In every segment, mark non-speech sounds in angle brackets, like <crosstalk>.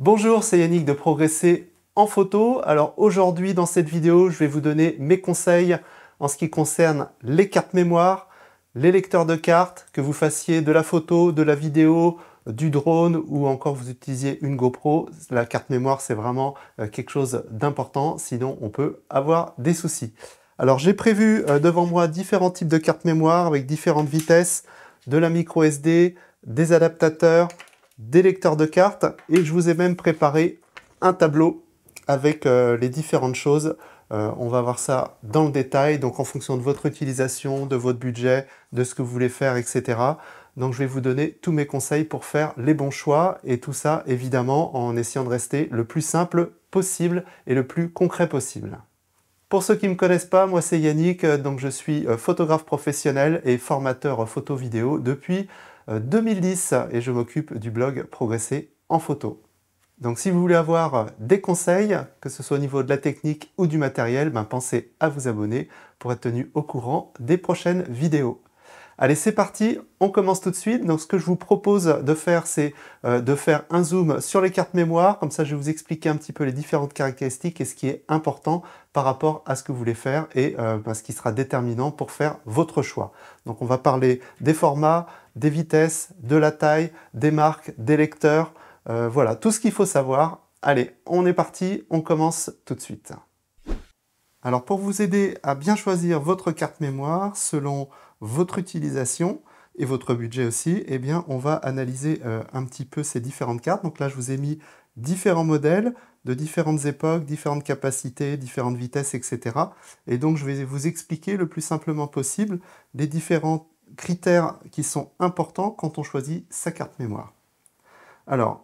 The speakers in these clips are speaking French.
Bonjour, c'est Yannick de Progresser en photo. Alors aujourd'hui dans cette vidéo, je vais vous donner mes conseils en ce qui concerne les cartes mémoire, les lecteurs de cartes, que vous fassiez de la photo, de la vidéo, du drone ou encore vous utilisiez une GoPro. La carte mémoire, c'est vraiment euh, quelque chose d'important, sinon on peut avoir des soucis. Alors j'ai prévu euh, devant moi différents types de cartes mémoire avec différentes vitesses, de la micro SD, des adaptateurs, des lecteurs de cartes et je vous ai même préparé un tableau avec euh, les différentes choses. Euh, on va voir ça dans le détail, donc en fonction de votre utilisation, de votre budget, de ce que vous voulez faire, etc. Donc je vais vous donner tous mes conseils pour faire les bons choix et tout ça évidemment en essayant de rester le plus simple possible et le plus concret possible. Pour ceux qui ne me connaissent pas, moi c'est Yannick, euh, donc je suis photographe professionnel et formateur photo vidéo depuis 2010 euh, et je m'occupe du blog Progresser en photo. Donc si vous voulez avoir euh, des conseils, que ce soit au niveau de la technique ou du matériel, ben, pensez à vous abonner pour être tenu au courant des prochaines vidéos. Allez, c'est parti, on commence tout de suite. Donc ce que je vous propose de faire, c'est euh, de faire un zoom sur les cartes mémoire. Comme ça, je vais vous expliquer un petit peu les différentes caractéristiques et ce qui est important par rapport à ce que vous voulez faire et euh, bah, ce qui sera déterminant pour faire votre choix. Donc on va parler des formats, des vitesses, de la taille, des marques, des lecteurs. Euh, voilà, tout ce qu'il faut savoir. Allez, on est parti, on commence tout de suite. Alors pour vous aider à bien choisir votre carte mémoire selon votre utilisation et votre budget aussi, eh bien on va analyser euh, un petit peu ces différentes cartes. Donc là je vous ai mis différents modèles de différentes époques, différentes capacités, différentes vitesses, etc. Et donc je vais vous expliquer le plus simplement possible les différents critères qui sont importants quand on choisit sa carte mémoire. Alors,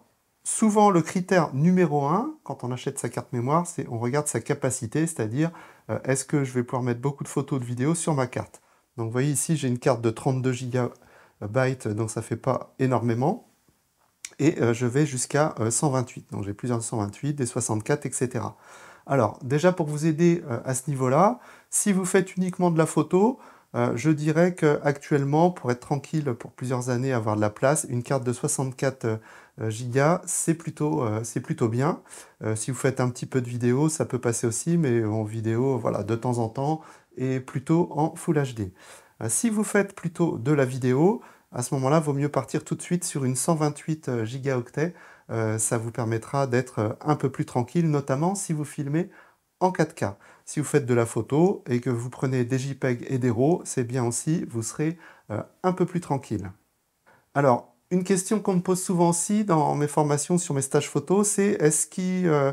Souvent, le critère numéro 1, quand on achète sa carte mémoire, c'est on regarde sa capacité, c'est-à-dire euh, est-ce que je vais pouvoir mettre beaucoup de photos, de vidéos sur ma carte. Donc, vous voyez ici, j'ai une carte de 32 gigabytes, euh, donc ça ne fait pas énormément. Et euh, je vais jusqu'à 128. Donc, j'ai plusieurs de 128, des 64, etc. Alors, déjà, pour vous aider à ce niveau-là, si vous faites uniquement de la photo, euh, je dirais qu'actuellement, pour être tranquille pour plusieurs années, avoir de la place, une carte de 64 euh, Go, c'est plutôt, euh, c'est plutôt bien. si vous faites un petit peu de vidéo, ça peut passer aussi, mais en vidéo, voilà, de temps en temps, et plutôt en Full HD. si vous faites plutôt de la vidéo, à ce moment-là, vaut mieux partir tout de suite sur une 128 Go. ça vous permettra d'être un peu plus tranquille, notamment si vous filmez en 4K. Si vous faites de la photo et que vous prenez des JPEG et des RAW, c'est bien aussi, vous serez euh, un peu plus tranquille. Alors, une question qu'on me pose souvent aussi dans mes formations sur mes stages photo, c'est est-ce euh,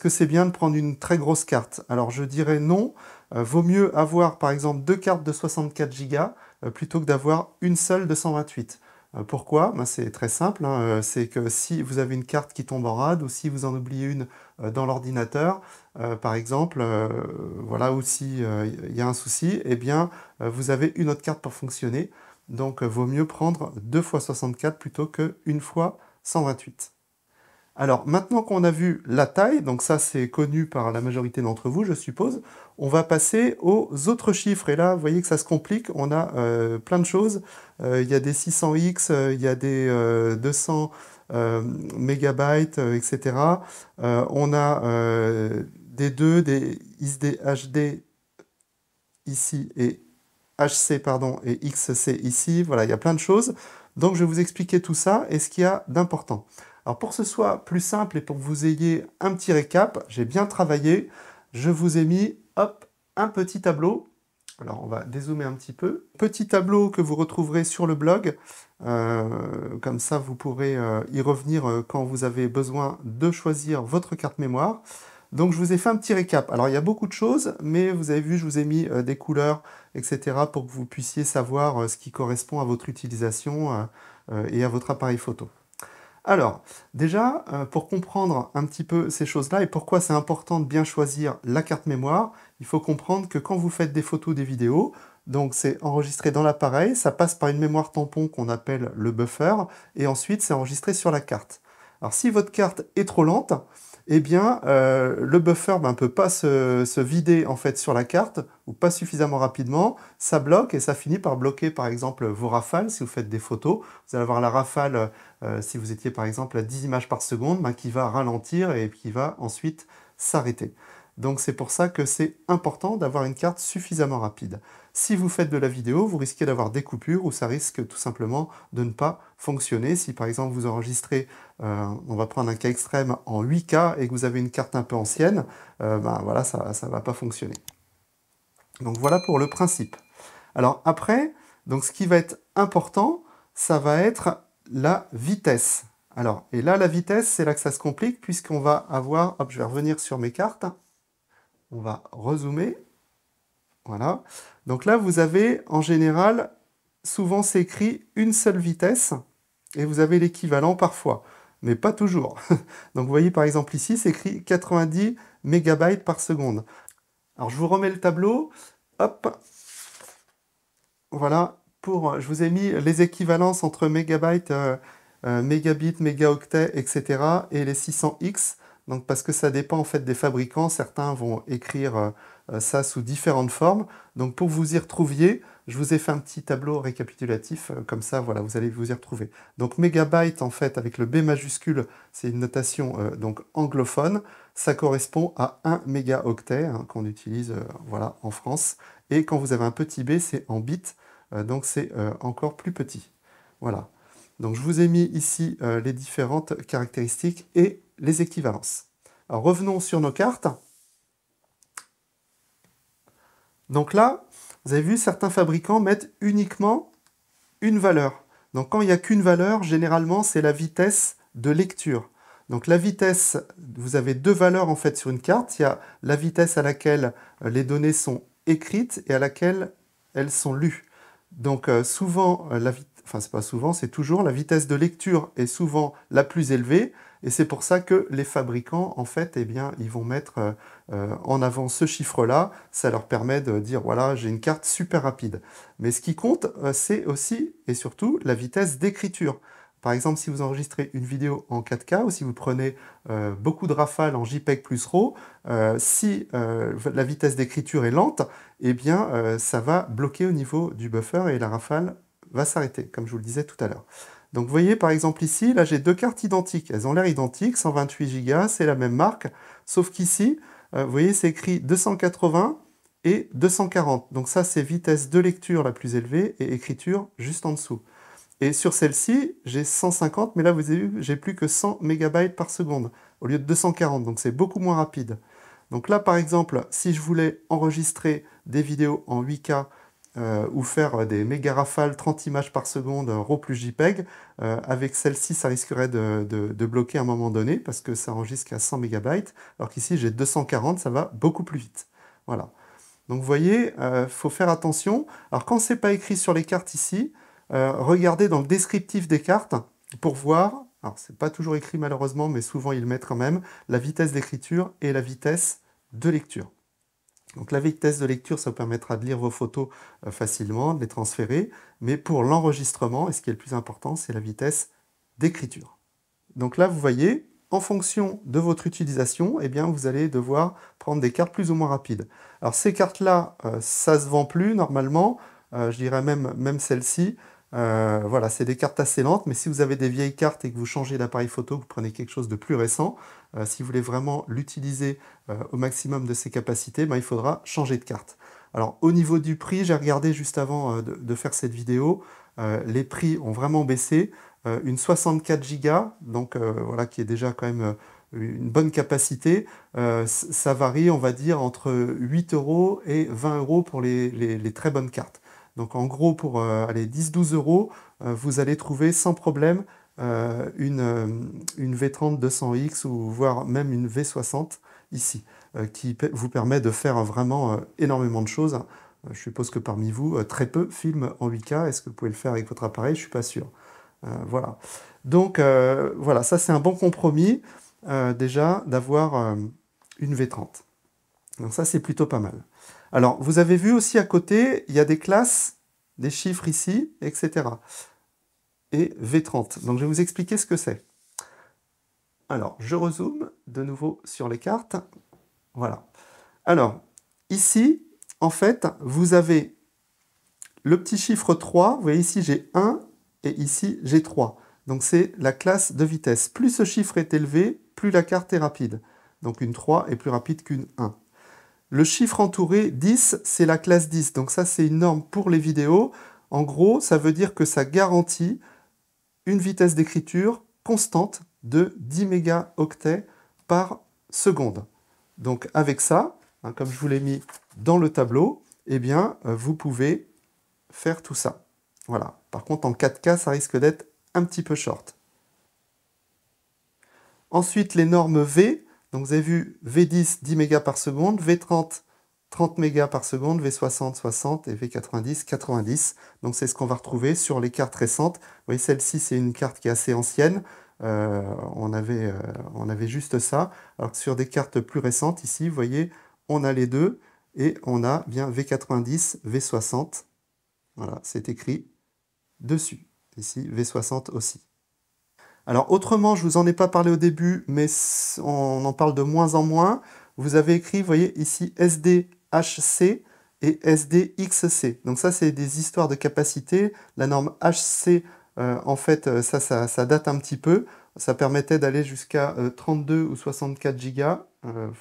que c'est bien de prendre une très grosse carte Alors je dirais non. Euh, vaut mieux avoir par exemple deux cartes de 64 Go plutôt que d'avoir une seule de 128. Euh, pourquoi ben, C'est très simple, hein, euh, c'est que si vous avez une carte qui tombe en rade ou si vous en oubliez une euh, dans l'ordinateur, par exemple, voilà, ou s'il y a un souci, eh bien, vous avez une autre carte pour fonctionner. Donc, vaut mieux prendre 2 x 64 plutôt que 1 x 128. Alors maintenant qu'on a vu la taille, donc ça c'est connu par la majorité d'entre vous je suppose, on va passer aux autres chiffres. Et là vous voyez que ça se complique, on a euh, plein de choses. Euh, il y a des 600X, euh, il y a des 200 mégabytes, etc. on a des 2, des ISD HD ici et HC pardon, et XC ici. Voilà, il y a plein de choses. Donc je vais vous expliquer tout ça et ce qu'il y a d'important. Alors pour que ce soit plus simple et pour que vous ayez un petit récap, j'ai bien travaillé, je vous ai mis hop, un petit tableau. Alors on va dézoomer un petit peu. Petit tableau que vous retrouverez sur le blog. Euh, comme ça, vous pourrez euh, y revenir euh, quand vous avez besoin de choisir votre carte mémoire. Donc je vous ai fait un petit récap. Alors il y a beaucoup de choses, mais vous avez vu, je vous ai mis des couleurs, etc. pour que vous puissiez savoir ce qui correspond à votre utilisation et à votre appareil photo. Alors, déjà, euh, pour comprendre un petit peu ces choses-là et pourquoi c'est important de bien choisir la carte mémoire, il faut comprendre que quand vous faites des photos, des vidéos, donc c'est enregistré dans l'appareil, ça passe par une mémoire tampon qu'on appelle le buffer, et ensuite c'est enregistré sur la carte. Alors si votre carte est trop lente, eh bien, euh, le buffer ne ben, peut pas se, vider en fait sur la carte ou pas suffisamment rapidement. Ça bloque et ça finit par bloquer par exemple vos rafales si vous faites des photos. Vous allez avoir la rafale, euh, si vous étiez par exemple à 10 images par seconde, ben, qui va ralentir et qui va ensuite s'arrêter. Donc c'est pour ça que c'est important d'avoir une carte suffisamment rapide. Si vous faites de la vidéo, vous risquez d'avoir des coupures ou ça risque tout simplement de ne pas fonctionner. Si par exemple vous enregistrez, euh, on va prendre un cas extrême en 8K et que vous avez une carte un peu ancienne, euh, ben voilà, ça ne va pas fonctionner. Donc voilà pour le principe. Alors après, donc ce qui va être important, ça va être la vitesse. Alors, et là, la vitesse, c'est là que ça se complique, puisqu'on va avoir, hop, je vais revenir sur mes cartes, on va rezoomer, voilà. Donc là, vous avez en général, souvent s'écrit une seule vitesse et vous avez l'équivalent parfois, mais pas toujours. <laughs> Donc vous voyez par exemple ici, c'est écrit 90 MB par seconde. Alors je vous remets le tableau. Hop. Voilà. Pour, je vous ai mis les équivalences entre Mb, Mb, Mb, etc. et les 600x. Donc, parce que ça dépend en fait des fabricants, certains vont écrire euh, euh, ça sous différentes formes. Donc pour vous y retrouviez, je vous ai fait un petit tableau récapitulatif, euh, comme ça, voilà, vous allez vous y retrouver. Donc mégabyte, en fait, avec le B majuscule, c'est une notation donc anglophone, ça correspond à 1 mégaoctet hein, qu'on utilise voilà, en France. Et quand vous avez un petit B, c'est en bits, donc c'est encore plus petit. Voilà. Donc je vous ai mis ici les différentes caractéristiques et les équivalences. Alors, revenons sur nos cartes. Donc là, vous avez vu, certains fabricants mettent uniquement une valeur. Donc quand il n'y a qu'une valeur, généralement, c'est la vitesse de lecture. Donc la vitesse, vous avez deux valeurs en fait sur une carte. Il y a la vitesse à laquelle euh, les données sont écrites et à laquelle elles sont lues. Donc euh, souvent, euh, la, vitesse enfin c'est pas souvent, c'est toujours la vitesse de lecture est souvent la plus élevée et c'est pour ça que les fabricants en fait eh bien ils vont mettre euh, euh, en avant ce chiffre là, ça leur permet de dire voilà j'ai une carte super rapide. Mais ce qui compte euh, c'est aussi et surtout la vitesse d'écriture. Par exemple, si vous enregistrez une vidéo en 4K ou si vous prenez beaucoup de rafales en JPEG plus RAW, si la vitesse d'écriture est lente, eh bien, ça va bloquer au niveau du buffer et la rafale va s'arrêter, comme je vous le disais tout à l'heure. Donc vous voyez par exemple ici, là j'ai deux cartes identiques, elles ont l'air identiques, 128 Go, c'est la même marque, sauf qu'ici, euh, vous voyez c'est écrit 280 et 240. Donc ça c'est vitesse de lecture la plus élevée et écriture juste en dessous. Et sur celle-ci, j'ai 150, mais là vous avez vu, j'ai plus que 100 MB par seconde au lieu de 240, donc c'est beaucoup moins rapide. Donc là par exemple, si je voulais enregistrer des vidéos en 8K euh, ou faire des méga rafales 30 images par seconde RAW plus JPEG, euh, avec celle-ci, ça risquerait de, bloquer à un moment donné parce que ça enregistre qu'à 100 MB, alors qu'ici j'ai 240, ça va beaucoup plus vite. Voilà. Donc vous voyez, il euh, faut faire attention. Alors quand ce n'est pas écrit sur les cartes ici, regardez dans le descriptif des cartes pour voir, alors n'est pas toujours écrit malheureusement, mais souvent ils mettent quand même la vitesse d'écriture et la vitesse de lecture. Donc la vitesse de lecture, ça vous permettra de lire vos photos euh, facilement, de les transférer, mais pour l'enregistrement, et ce qui est le plus important, c'est la vitesse d'écriture. Donc là, vous voyez, en fonction de votre utilisation, eh bien, vous allez devoir prendre des cartes plus ou moins rapides. Alors ces cartes-là, euh, ça se vend plus normalement, euh, je dirais même, même celle-ci, euh, voilà, c'est des cartes assez lentes, mais si vous avez des vieilles cartes et que vous changez d'appareil photo, vous prenez quelque chose de plus récent. Euh, si vous voulez vraiment l'utiliser euh, au maximum de ses capacités, ben, il faudra changer de carte. Alors au niveau du prix, j'ai regardé juste avant de, faire cette vidéo, les prix ont vraiment baissé. une 64 Go, donc voilà, qui est déjà quand même une bonne capacité, ça varie, on va dire, entre 8 euros et 20 euros pour les très bonnes cartes. Donc en gros, pour euh, aller 10-12 euros, euh, vous allez trouver sans problème euh, une, une V30 200X ou voire même une V60 ici, qui vous permet de faire vraiment énormément de choses. Je suppose que parmi vous, très peu filment en 8K. Est-ce que vous pouvez le faire avec votre appareil Je ne suis pas sûr. voilà. Donc voilà, ça c'est un bon compromis déjà d'avoir une V30. Donc ça, c'est plutôt pas mal. Alors, vous avez vu aussi à côté, il y a des classes, des chiffres ici, etc. Et V30. Donc, je vais vous expliquer ce que c'est. Alors, je rezoome de nouveau sur les cartes. Voilà. Alors, ici, en fait, vous avez le petit chiffre 3. Vous voyez ici, j'ai 1 et ici, j'ai 3. Donc, c'est la classe de vitesse. Plus ce chiffre est élevé, plus la carte est rapide. Donc, une 3 est plus rapide qu'une 1. Le chiffre entouré 10, c'est la classe 10. Donc ça, c'est une norme pour les vidéos. En gros, ça veut dire que ça garantit une vitesse d'écriture constante de 10 mégaoctets par seconde. Donc avec ça, hein, comme je vous l'ai mis dans le tableau, eh bien, euh, vous pouvez faire tout ça. Voilà. Par contre, en 4K, ça risque d'être un petit peu short. Ensuite, les normes V, donc vous avez vu V10 10 mégas par seconde, V30 30 mégas par seconde, V60 60 et V90 90. Donc c'est ce qu'on va retrouver sur les cartes récentes. Vous voyez celle-ci c'est une carte qui est assez ancienne. Euh, on, avait, euh, on avait juste ça. Alors sur des cartes plus récentes ici, vous voyez, on a les deux et on a bien V90, V60. Voilà, c'est écrit dessus. Ici, V60 aussi. Alors autrement, je ne vous en ai pas parlé au début, mais on en parle de moins en moins. Vous avez écrit, vous voyez ici, SDHC et SDXC. Donc ça, c'est des histoires de capacité. La norme HC, euh, en fait, euh, ça, ça, date un petit peu. Ça permettait d'aller jusqu'à 32 euh, ou 64 gigas.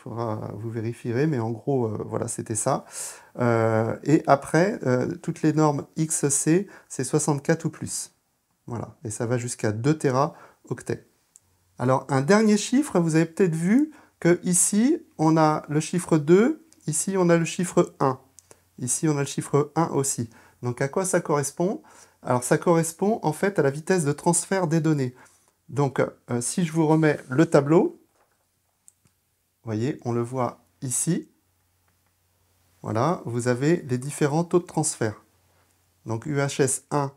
faudra, vous vérifierez, mais en gros, voilà, c'était ça. et après, toutes les normes XC, c'est 64 ou plus. Voilà, et ça va jusqu'à 2 Tera alors un dernier chiffre, vous avez peut-être vu que ici on a le chiffre 2, ici on a le chiffre 1, ici on a le chiffre 1 aussi. Donc à quoi ça correspond Alors ça correspond en fait à la vitesse de transfert des données. Donc euh, si je vous remets le tableau, vous voyez, on le voit ici. Voilà, vous avez les différents taux de transfert. Donc UHS 1,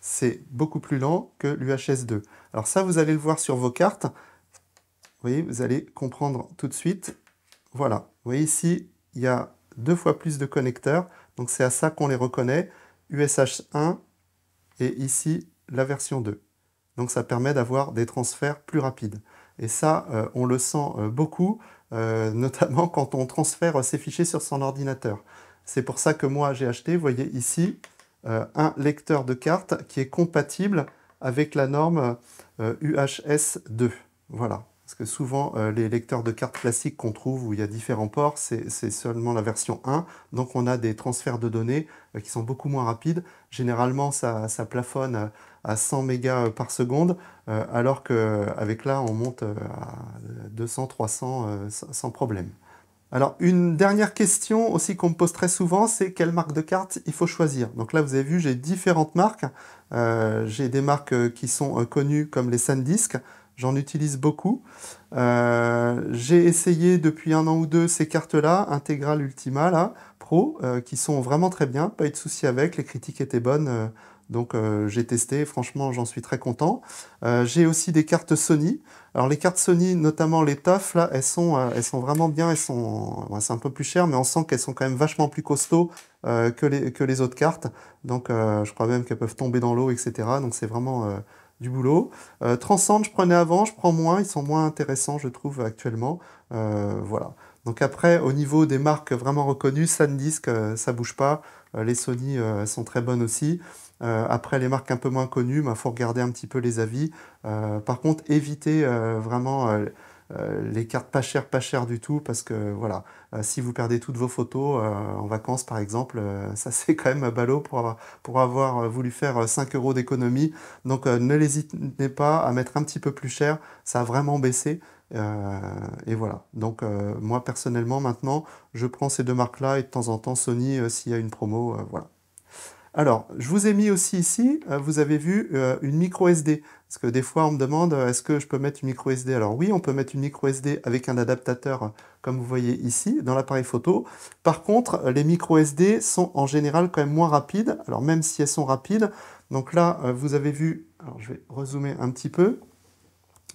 c'est beaucoup plus lent que l'UHS 2. Alors ça, vous allez le voir sur vos cartes. Vous voyez, vous allez comprendre tout de suite. Voilà, vous voyez ici, il y a deux fois plus de connecteurs. Donc c'est à ça qu'on les reconnaît. USH 1 et ici la version 2. Donc ça permet d'avoir des transferts plus rapides. Et ça, euh, on le sent euh, beaucoup, euh, <laughs> notamment quand on transfère ses fichiers sur son ordinateur. C'est pour ça que moi, j'ai acheté, vous voyez ici, un lecteur de cartes qui est compatible avec la norme UHS 2. Voilà. Parce que souvent, euh, les lecteurs de cartes classiques qu'on trouve où il y a différents ports, c'est seulement la version 1. Donc on a des transferts de données euh, qui sont beaucoup moins rapides. Généralement, ça, ça plafonne euh, à 100 mégas par seconde, alors qu'avec là, on monte à 200, 300 sans problème. Alors, une dernière question aussi qu'on me pose très souvent, c'est quelle marque de carte il faut choisir. Donc là, vous avez vu, j'ai différentes marques. Euh, j'ai des marques euh, qui sont euh, connues comme les SanDisk, j'en utilise beaucoup. j'ai essayé depuis un an ou deux ces cartes-là, Integral Ultima, là, Pro, qui sont vraiment très bien, pas eu de souci avec, les critiques étaient bonnes. donc j'ai testé, franchement j'en suis très content. j'ai aussi des cartes Sony, alors les cartes Sony, notamment les TAF, là, euh, elles sont, vraiment bien. Elles sont, c'est un peu plus cher, mais on sent qu'elles sont quand même vachement plus costauds euh, que les autres cartes. Donc euh, je crois même qu'elles peuvent tomber dans l'eau, etc. Donc c'est vraiment du boulot. Transcend, je prenais avant, je prends moins. Ils sont moins intéressants, je trouve actuellement. voilà. Donc après, au niveau des marques vraiment reconnues, SanDisk, ça bouge pas. les Sony sont très bonnes aussi. Euh, après, les marques un peu moins connues, il bah, faut regarder un petit peu les avis. Euh, par contre, évitez euh, vraiment les cartes pas chères, pas chères du tout, parce que voilà, si vous perdez toutes vos photos en vacances, par exemple, <laughs> ça c'est quand même ballot pour avoir, pour avoir voulu faire 5 euros d'économie. Donc ne l'hésitez pas à mettre un petit peu plus cher, ça a vraiment baissé. et voilà. Donc moi personnellement maintenant, je prends ces deux marques-là et de temps en temps Sony s'il y a une promo, voilà. Alors, je vous ai mis aussi ici, euh, vous avez vu, euh, une micro SD. Parce que des fois, on me demande, euh, est-ce que je peux mettre une micro SD Alors oui, on peut mettre une micro SD avec un adaptateur, comme vous voyez ici, dans l'appareil photo. Par contre, les micro SD sont en général quand même moins rapides. Alors même si elles sont rapides, donc là, vous avez vu, alors je vais rezoomer un petit peu.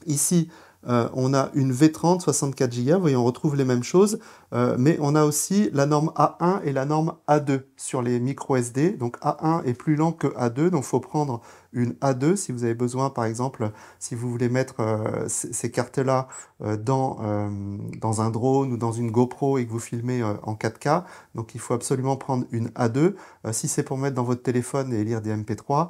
Ici, euh, on a une V30 64 Go, voyez, on retrouve les mêmes choses, euh, mais on a aussi la norme A1 et la norme A2 sur les micro SD. Donc A1 est plus lent que A2, donc il faut prendre une A2 si vous avez besoin, par exemple, si vous voulez mettre euh, ces cartes-là euh, dans, euh, dans un drone ou dans une GoPro et que vous filmez en 4K. Donc il faut absolument prendre une A2. si c'est pour mettre dans votre téléphone et lire des MP3,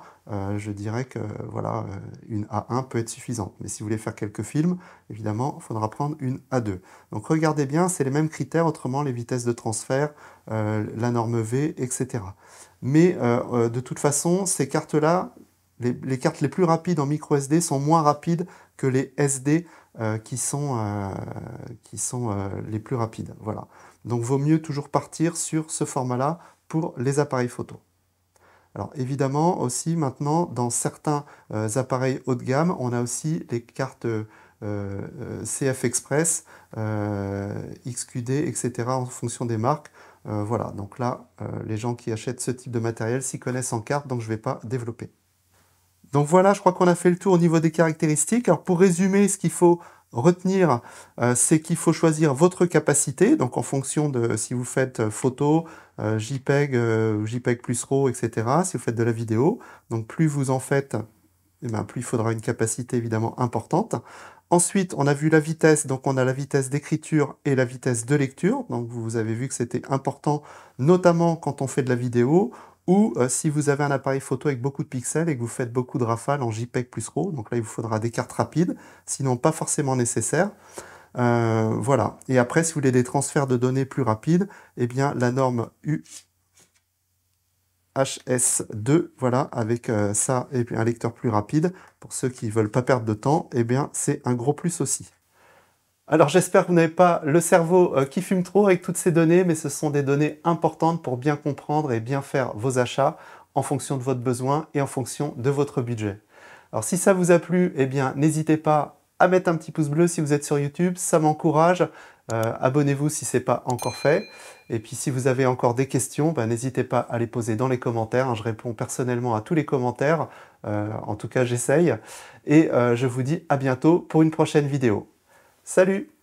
je dirais que voilà, une A1 peut être suffisante. Mais si vous voulez faire quelques films, évidemment, il faudra prendre une A2. Donc regardez bien, c'est les mêmes critères, autrement les vitesses de transfert, la norme V, etc. Mais de toute façon, ces cartes-là, les, cartes les plus rapides en micro SD sont moins rapides que les SD euh, qui sont, euh, qui sont euh, les plus rapides. Voilà. Donc vaut mieux toujours partir sur ce format-là pour les appareils photo. Alors évidemment aussi maintenant dans certains appareils haut de gamme, on a aussi les cartes CF Express, XQD, etc. en fonction des marques. voilà, donc là, les gens qui achètent ce type de matériel s'y connaissent en cartes, donc je ne vais pas développer. Donc voilà, je crois qu'on a fait le tour au niveau des caractéristiques. Alors pour résumer, ce qu'il faut retenir, euh, c'est qu'il faut choisir votre capacité, donc en fonction de si vous faites euh, photo, euh, JPEG, JPEG plus RAW, etc., si vous faites de la vidéo. Donc plus vous en faites, eh ben, plus il faudra une capacité évidemment importante. Ensuite, on a vu la vitesse, donc on a la vitesse d'écriture et la vitesse de lecture. Donc vous avez vu que c'était important, notamment quand on fait de la vidéo ou euh, si vous avez un appareil photo avec beaucoup de pixels et que vous faites beaucoup de rafales en JPEG plus RAW, donc là il vous faudra des cartes rapides, sinon pas forcément nécessaire. Euh, voilà. Et après, si vous voulez des transferts de données plus rapides, eh bien la norme UHS2, voilà, avec euh, ça et un lecteur plus rapide, pour ceux qui ne veulent pas perdre de temps, eh bien c'est un gros plus aussi. Alors j'espère que vous n'avez pas le cerveau euh, qui fume trop avec toutes ces données, mais ce sont des données importantes pour bien comprendre et bien faire vos achats en fonction de votre besoin et en fonction de votre budget. Alors si ça vous a plu, eh bien n'hésitez pas à mettre un petit pouce bleu si vous êtes sur YouTube, ça m'encourage. Euh, abonnez-vous si ce n'est pas encore fait. Et puis si vous avez encore des questions, ben, n'hésitez pas à les poser dans les commentaires. Je réponds personnellement à tous les commentaires. Euh, en tout cas, j'essaye. Et je vous dis à bientôt pour une prochaine vidéo. Salut